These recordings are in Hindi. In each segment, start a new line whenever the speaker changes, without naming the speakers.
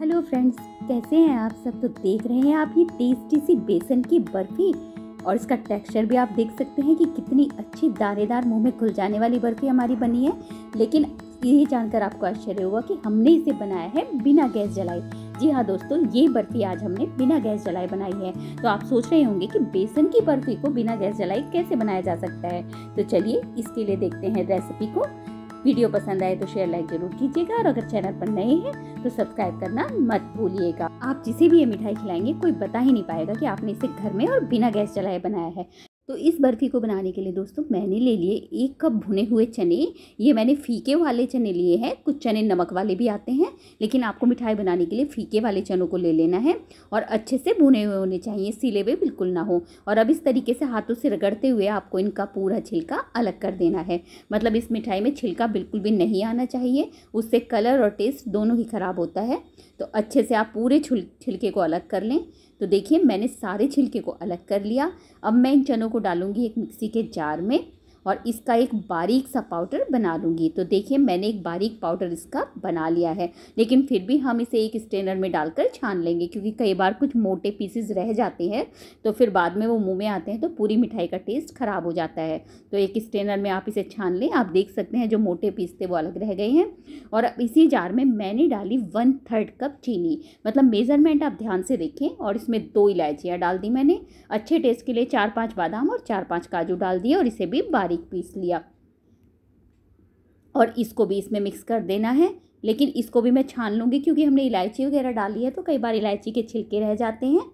हेलो फ्रेंड्स कैसे हैं आप सब तो देख रहे हैं आप ये टेस्टी सी बेसन की बर्फ़ी और इसका टेक्सचर भी आप देख सकते हैं कि कितनी अच्छी दानेदार मुंह में घुल जाने वाली बर्फ़ी हमारी बनी है लेकिन यही जानकर आपको आश्चर्य होगा कि हमने इसे बनाया है बिना गैस जलाए जी हाँ दोस्तों ये बर्फ़ी आज हमने बिना गैस जलाए बनाई है तो आप सोच रहे होंगे कि बेसन की बर्फ़ी को बिना गैस जलाए कैसे बनाया जा सकता है तो चलिए इसके लिए देखते हैं रेसिपी को वीडियो पसंद आए तो शेयर लाइक जरूर कीजिएगा और अगर चैनल पर नए हैं तो सब्सक्राइब करना मत भूलिएगा आप जिसे भी ये मिठाई खिलाएंगे कोई बता ही नहीं पाएगा कि आपने इसे घर में और बिना गैस जलाए बनाया है तो इस बर्फ़ी को बनाने के लिए दोस्तों मैंने ले लिए एक कप भुने हुए चने ये मैंने फीके वाले चने लिए हैं कुछ चने नमक वाले भी आते हैं लेकिन आपको मिठाई बनाने के लिए फीके वाले चनों को ले लेना है और अच्छे से भुने हुए होने चाहिए सिले हुए बिल्कुल ना हो और अब इस तरीके से हाथों से रगड़ते हुए आपको इनका पूरा छिलका अलग कर देना है मतलब इस मिठाई में छिलका बिल्कुल भी नहीं आना चाहिए उससे कलर और टेस्ट दोनों ही ख़राब होता है तो अच्छे से आप पूरे छिलके को अलग कर लें तो देखिए मैंने सारे छिलके को अलग कर लिया अब मैं इन चनों को डालूँगी एक मिक्सी के जार में और इसका एक बारीक सा पाउडर बना लूँगी तो देखिए मैंने एक बारीक पाउडर इसका बना लिया है लेकिन फिर भी हम इसे एक स्ट्रेनर में डालकर छान लेंगे क्योंकि कई बार कुछ मोटे पीसेस रह जाते हैं तो फिर बाद में वो मुँह में आते हैं तो पूरी मिठाई का टेस्ट ख़राब हो जाता है तो एक स्ट्रेनर में आप इसे छान लें आप देख सकते हैं जो मोटे पीस थे वो अलग रह गए हैं और अब इसी जार में मैंने डाली वन थर्ड कप चीनी मतलब मेज़रमेंट आप ध्यान से देखें और इसमें दो इलायचियाँ डाल दी मैंने अच्छे टेस्ट के लिए चार पाँच बादाम और चार पाँच काजू डाल दिए और इसे भी बारीक बारीक पीस लिया और इसको भी इसमें मिक्स कर देना है लेकिन इसको भी मैं छान लूँगी क्योंकि हमने इलायची वगैरह डाली है तो कई बार इलायची के छिलके रह जाते हैं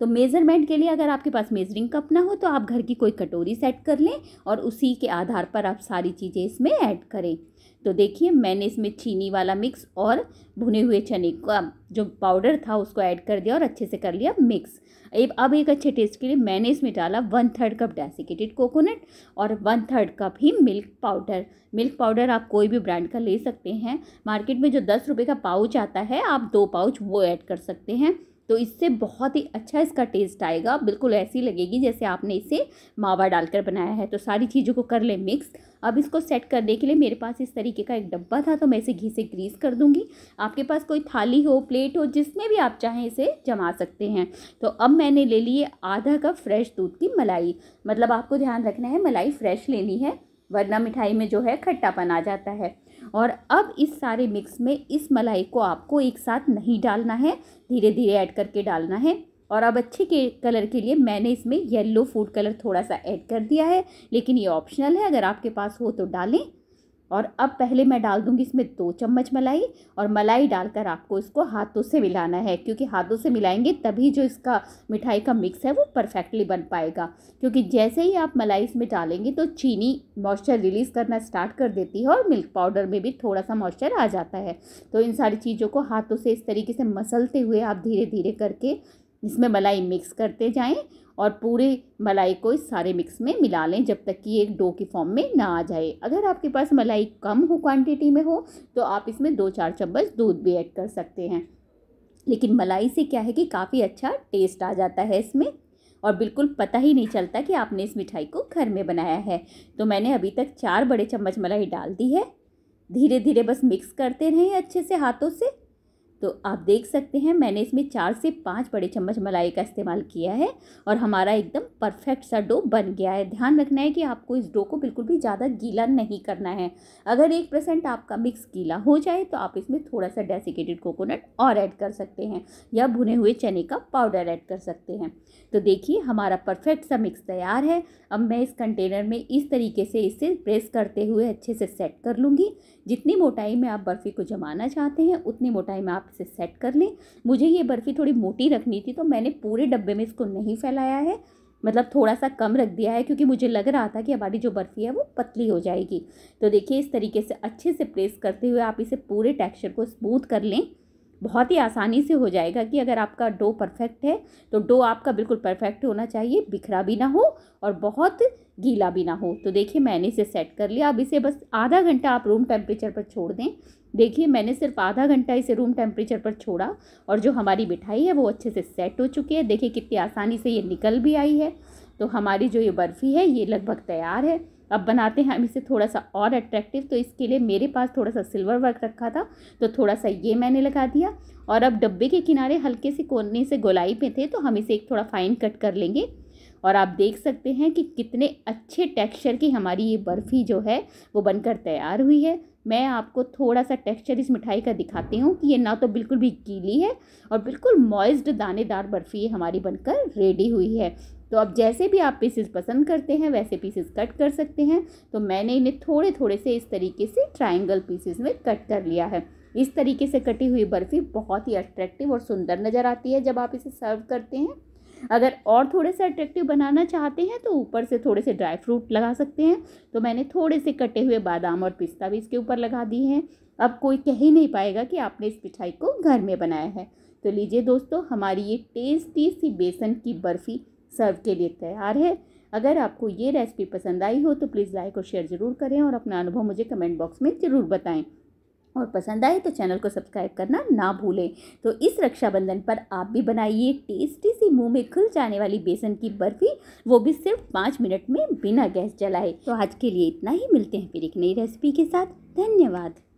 तो मेज़रमेंट के लिए अगर आपके पास मेज़रिंग कप ना हो तो आप घर की कोई कटोरी सेट कर लें और उसी के आधार पर आप सारी चीज़ें इसमें ऐड करें तो देखिए मैंने इसमें चीनी वाला मिक्स और भुने हुए चने का जो पाउडर था उसको ऐड कर दिया और अच्छे से कर लिया मिक्स अब अब एक अच्छे टेस्ट के लिए मैंने इसमें डाला one third cup desiccated coconut और वन थर्ड कप ही मिल्क पाउडर मिल्क पाउडर आप कोई भी ब्रांड का ले सकते हैं मार्केट में जो दस रुपये का पाउच आता है आप दो पाउच वो ऐड कर सकते हैं तो इससे बहुत ही अच्छा इसका टेस्ट आएगा बिल्कुल ऐसी लगेगी जैसे आपने इसे मावा डालकर बनाया है तो सारी चीज़ों को कर ले मिक्स अब इसको सेट करने के लिए मेरे पास इस तरीके का एक डब्बा था तो मैं इसे घी से ग्रीस कर दूंगी आपके पास कोई थाली हो प्लेट हो जिसमें भी आप चाहें इसे जमा सकते हैं तो अब मैंने ले लिए आधा कप फ्रेश दूध की मलाई मतलब आपको ध्यान रखना है मलाई फ्रेश लेनी है वरना मिठाई में जो है खट्टापन आ जाता है और अब इस सारे मिक्स में इस मलाई को आपको एक साथ नहीं डालना है धीरे धीरे ऐड करके डालना है और अब अच्छे के कलर के लिए मैंने इसमें येलो फूड कलर थोड़ा सा ऐड कर दिया है लेकिन ये ऑप्शनल है अगर आपके पास हो तो डालें और अब पहले मैं डाल दूंगी इसमें दो चम्मच मलाई और मलाई डालकर आपको इसको हाथों से मिलाना है क्योंकि हाथों से मिलाएंगे तभी जो इसका मिठाई का मिक्स है वो परफेक्टली बन पाएगा क्योंकि जैसे ही आप मलाई इसमें डालेंगे तो चीनी मॉइस्चर रिलीज़ करना स्टार्ट कर देती है और मिल्क पाउडर में भी थोड़ा सा मॉइस्चर आ जाता है तो इन सारी चीज़ों को हाथों से इस तरीके से मसलते हुए आप धीरे धीरे करके इसमें मलाई मिक्स करते जाएं और पूरे मलाई को इस सारे मिक्स में मिला लें जब तक कि एक डो के फॉर्म में ना आ जाए अगर आपके पास मलाई कम हो क्वांटिटी में हो तो आप इसमें दो चार चम्मच दूध भी ऐड कर सकते हैं लेकिन मलाई से क्या है कि काफ़ी अच्छा टेस्ट आ जाता है इसमें और बिल्कुल पता ही नहीं चलता कि आपने इस मिठाई को घर में बनाया है तो मैंने अभी तक चार बड़े चम्मच मलाई डाल दी है धीरे धीरे बस मिक्स करते रहें अच्छे से हाथों से तो आप देख सकते हैं मैंने इसमें चार से पाँच बड़े चम्मच मलाई का इस्तेमाल किया है और हमारा एकदम परफेक्ट सा डो बन गया है ध्यान रखना है कि आपको इस डो को बिल्कुल भी ज़्यादा गीला नहीं करना है अगर एक परसेंट आपका मिक्स गीला हो जाए तो आप इसमें थोड़ा सा डेसिकेटेड कोकोनट और ऐड कर सकते हैं या भुने हुए चने का पाउडर ऐड कर सकते हैं तो देखिए हमारा परफेक्ट सा मिक्स तैयार है अब मैं इस कंटेनर में इस तरीके से इसे प्रेस करते हुए अच्छे से सेट कर लूँगी जितनी मोटाई में आप बर्फ़ी को जमाना चाहते हैं उतनी मोटाई में आप से सेट कर लें मुझे ये बर्फ़ी थोड़ी मोटी रखनी थी तो मैंने पूरे डब्बे में इसको नहीं फैलाया है मतलब थोड़ा सा कम रख दिया है क्योंकि मुझे लग रहा था कि हमारी जो बर्फ़ी है वो पतली हो जाएगी तो देखिए इस तरीके से अच्छे से प्रेस करते हुए आप इसे पूरे टेक्सचर को स्मूथ कर लें बहुत ही आसानी से हो जाएगा कि अगर आपका डो परफेक्ट है तो डो आपका बिल्कुल परफेक्ट होना चाहिए बिखरा भी ना हो और बहुत गीला भी ना हो तो देखिए मैंने इसे सेट कर लिया अब इसे बस आधा घंटा आप रूम टेम्परेचर पर छोड़ दें देखिए मैंने सिर्फ आधा घंटा इसे रूम टेम्परेचर पर छोड़ा और जो हमारी मिठाई है वो अच्छे से सेट हो चुकी है देखिए कितनी आसानी से ये निकल भी आई है तो हमारी जो ये बर्फ़ी है ये लगभग तैयार है अब बनाते हैं हम इसे थोड़ा सा और अट्रैक्टिव तो इसके लिए मेरे पास थोड़ा सा सिल्वर वर्क रखा था तो थोड़ा सा ये मैंने लगा दिया और अब डब्बे के किनारे हल्के से कोने से गोलाई में थे तो हम इसे एक थोड़ा फाइन कट कर लेंगे और आप देख सकते हैं कि कितने अच्छे टेक्सचर की हमारी ये बर्फ़ी जो है वो बनकर तैयार हुई है मैं आपको थोड़ा सा टेक्सचर इस मिठाई का दिखाती हूँ कि ये ना तो बिल्कुल भी गीली है और बिल्कुल मॉइस्ड दानेदार बर्फ़ी हमारी बनकर रेडी हुई है तो अब जैसे भी आप पीसेस पसंद करते हैं वैसे पीसेस कट कर सकते हैं तो मैंने इन्हें थोड़े थोड़े से इस तरीके से ट्राइंगल पीसेस में कट कर लिया है इस तरीके से कटी हुई बर्फ़ी बहुत ही अट्रैक्टिव और सुंदर नज़र आती है जब आप इसे सर्व करते हैं अगर और थोड़े से अट्रैक्टिव बनाना चाहते हैं तो ऊपर से थोड़े से ड्राई फ्रूट लगा सकते हैं तो मैंने थोड़े से कटे हुए बादाम और पिस्ता भी इसके ऊपर लगा दिए हैं अब कोई कह ही नहीं पाएगा कि आपने इस मिठाई को घर में बनाया है तो लीजिए दोस्तों हमारी ये टेस्टी सी बेसन की बर्फ़ी सर्व के लिए तैयार है अगर आपको ये रेसिपी पसंद आई हो तो प्लीज़ लाइक और शेयर ज़रूर करें और अपना अनुभव मुझे कमेंट बॉक्स में ज़रूर बताएं और पसंद आए तो चैनल को सब्सक्राइब करना ना भूलें तो इस रक्षाबंधन पर आप भी बनाइए टेस्टी सी मुंह में खुल जाने वाली बेसन की बर्फ़ी वो भी सिर्फ पाँच मिनट में बिना गैस जलाए तो आज के लिए इतना ही मिलते हैं फिर एक नई रेसिपी के साथ धन्यवाद